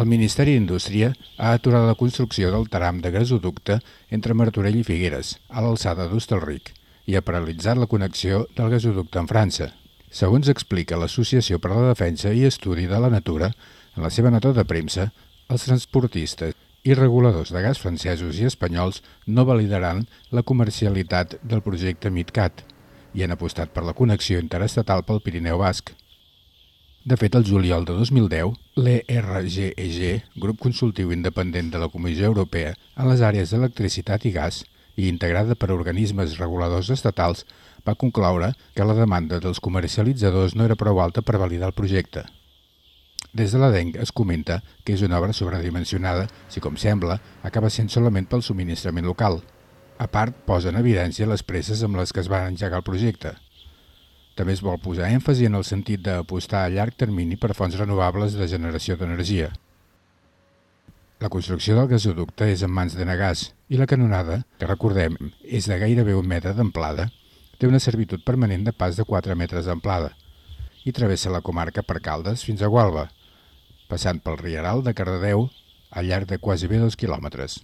El Ministeri d'Indústria ha aturat la construcció del taram de gasoducte entre Martorell i Figueres, a l'alçada d'Hostalric, i ha paralitzat la connexió del gasoducte en França. Segons explica l'Associació per a la Defensa i Estudi de la Natura, en la seva nota de premsa, els transportistes i reguladors de gas francesos i espanyols no validaran la comercialitat del projecte MidCat i han apostat per la connexió interestatal pel Pirineu Basc. De fet, el juliol de 2010, l'ERGEG, e grup consultiu independent de la Comissió Europea en les àrees d'electricitat i gas i integrada per organismes reguladors estatals, va concloure que la demanda dels comercialitzadors no era prou alta per validar el projecte. Des de la DENC es comenta que és una obra sobredimensionada si, com sembla, acaba sent solament pel subministrament local. A part, posa en evidència les presses amb les que es va engegar el projecte – també es vol posar èmfasi en el sentit d'apostar a llarg termini per fonts renovables de generació d'energia. La construcció del gasoducte és en mans de negàs i la canonada, que recordem, és de gairebé un metre d'amplada, té una servitud permanent de pas de 4 metres d'amplada i travessa la comarca per Caldes fins a Gualba, passant pel Rieral de Cardedeu al llarg de quasi bé dos quilòmetres.